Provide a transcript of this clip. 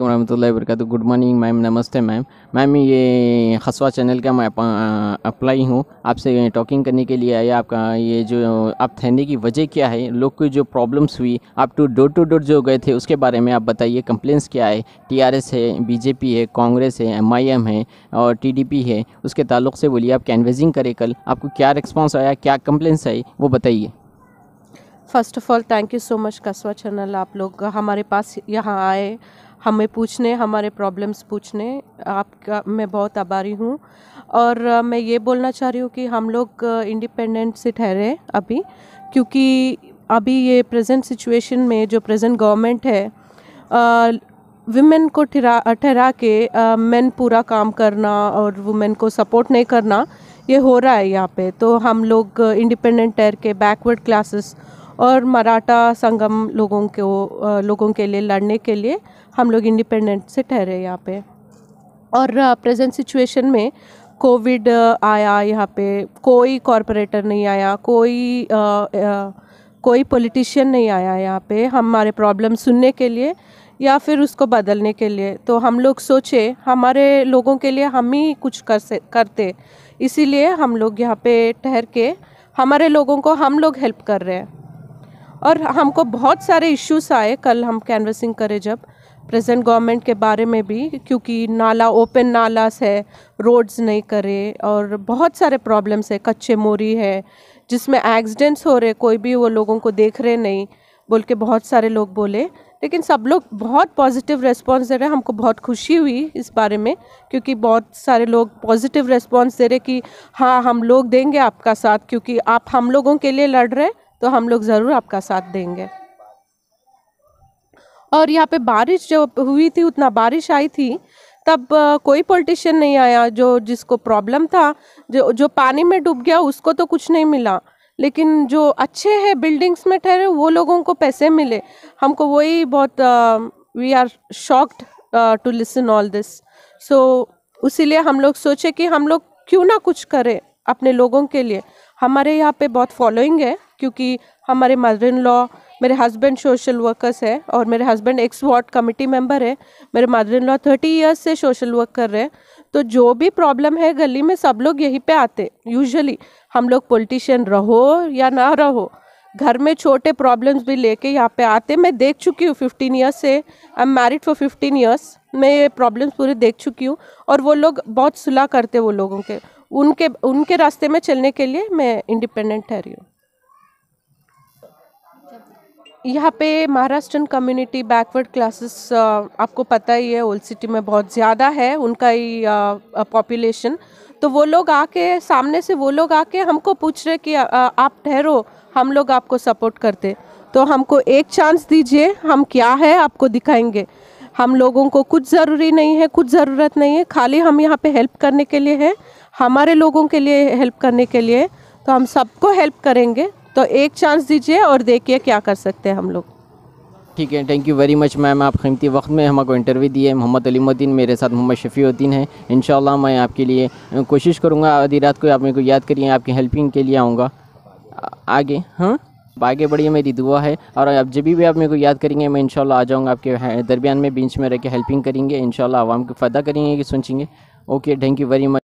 वरहमल वरक good morning ma'am नमस्ते मैम मैम ये खसवा चैनल का मैं अप्लाई हूँ आपसे टॉकिंग करने के लिए आया आपका ये जो आप थेने की वजह क्या है लोग की जो प्रॉब्लम्स हुई आप टू डोर टू डोर जो गए थे उसके बारे में आप बताइए कंप्लेंट्स क्या है टीआरएस है बीजेपी है कांग्रेस है एमआईएम है और पी है उसके ताल्लुक से बोलिए आप कैनवेजिंग करें कल आपको क्या रिस्पॉन्स आया क्या कंप्लेंट्स आई वो बताइए first of all thank you so much कस्वा चैनल आप लोग हमारे पास यहाँ आए हमें पूछने हमारे प्रॉब्लम्स पूछने आपका मैं बहुत आभारी हूँ और मैं ये बोलना चाह रही हूँ कि हम लोग इंडिपेंडेंट से ठहरे अभी क्योंकि अभी ये प्रेजेंट सिचुएशन में जो प्रेजेंट गवर्नमेंट है वुमेन को ठहरा ठहरा के मेन पूरा काम करना और वुमेन को सपोर्ट नहीं करना ये हो रहा है यहाँ पे तो हम लोग इंडिपेंडेंट ठहर के बैकवर्ड क्लासेस और मराठा संगम लोगों को लोगों के लिए लड़ने के लिए हम लोग इंडिपेंडेंट से ठहरे यहाँ पे और प्रेजेंट सिचुएशन में कोविड आया यहाँ पे कोई कॉरपोरेटर नहीं आया कोई आ, आ, कोई पॉलिटिशियन नहीं आया यहाँ पे हमारे प्रॉब्लम सुनने के लिए या फिर उसको बदलने के लिए तो हम लोग सोचे हमारे लोगों के लिए हम ही कुछ कर से करते इसीलिए हम लोग यहाँ पे ठहर के हमारे लोगों को हम लोग हेल्प कर रहे हैं और हमको बहुत सारे इश्यूज आए कल हम कैनवसिंग करे जब प्रेजेंट गवर्नमेंट के बारे में भी क्योंकि नाला ओपन नालास है रोड्स नहीं करे और बहुत सारे प्रॉब्लम्स है कच्चे मोरी है जिसमें एक्सीडेंट्स हो रहे कोई भी वो लोगों को देख रहे नहीं बोल के बहुत सारे लोग बोले लेकिन सब लोग बहुत पॉजिटिव रेस्पॉन्स दे रहे हैं हमको बहुत खुशी हुई इस बारे में क्योंकि बहुत सारे लोग पॉजिटिव रेस्पॉन्स दे रहे कि हाँ हम लोग देंगे आपका साथ क्योंकि आप हम लोगों के लिए लड़ रहे हैं तो हम लोग ज़रूर आपका साथ देंगे और यहाँ पे बारिश जब हुई थी उतना बारिश आई थी तब कोई पॉलिटिशियन नहीं आया जो जिसको प्रॉब्लम था जो जो पानी में डूब गया उसको तो कुछ नहीं मिला लेकिन जो अच्छे हैं बिल्डिंग्स में ठहरे वो लोगों को पैसे मिले हमको वही बहुत we are shocked to listen all this so उसीलिए हम लोग सोचे कि हम लोग क्यों ना कुछ करें अपने लोगों के लिए हमारे यहाँ पे बहुत फॉलोइंग है क्योंकि हमारे मदर इन लॉ मेरे हस्बैंड सोशल वर्कर्स है और मेरे husband ex ward committee member है मेरे mother in law thirty years से सोशल वर्क कर रहे हैं तो जो भी प्रॉब्लम है गली में सब लोग यहीं पे आते यूजुअली हम लोग पोलिटिशियन रहो या ना रहो घर में छोटे प्रॉब्लम्स भी लेके यहाँ पे आते मैं देख चुकी हूँ फिफ्टीन ईयर्स से I am married for fifteen years मैं ये प्रॉब्लम्स पूरे देख चुकी हूँ और वो लोग बहुत सुलह करते वो लोगों के उनके उनके रास्ते में चलने के लिए मैं इंडिपेंडेंट ठहरी हूँ यहाँ पे महाराष्ट्रन कम्युनिटी बैकवर्ड क्लासेस आपको पता ही है ओल्ड सिटी में बहुत ज़्यादा है उनका ही पॉपुलेशन तो वो लोग आके सामने से वो लोग आके हमको पूछ रहे कि आ, आ, आप ठहरो हम लोग आपको सपोर्ट करते तो हमको एक चांस दीजिए हम क्या है आपको दिखाएंगे हम लोगों को कुछ ज़रूरी नहीं है कुछ ज़रूरत नहीं है खाली हम यहाँ पे हेल्प करने के लिए हैं हमारे लोगों के लिए हेल्प करने के लिए तो हम सबको हेल्प करेंगे तो एक चांस दीजिए और देखिए क्या कर सकते हैं हम लोग ठीक है thank you very much ma'am आप कीमती वक्त में हमको इंटरव्यू दिए मोहम्मद अलीमुद्दीन मेरे साथ मोहम्मद शफ़ीउद्दीन है इन मैं आपके लिए कोशिश करूँगा आधी रात को आप मेरे को याद करिए आपकी हेल्पिंग के लिए आऊँगा आगे हाँ आगे बढ़िए मेरी दुआ है और अब जब भी आप मेरे को याद करेंगे मैं इनशाला आ जाऊँगा आपके दरमियान में बीच में रह के हेल्पिंग करेंगे इनशाला आवाम को फ़ायदा करेंगे कि सोचेंगे okay thank you very much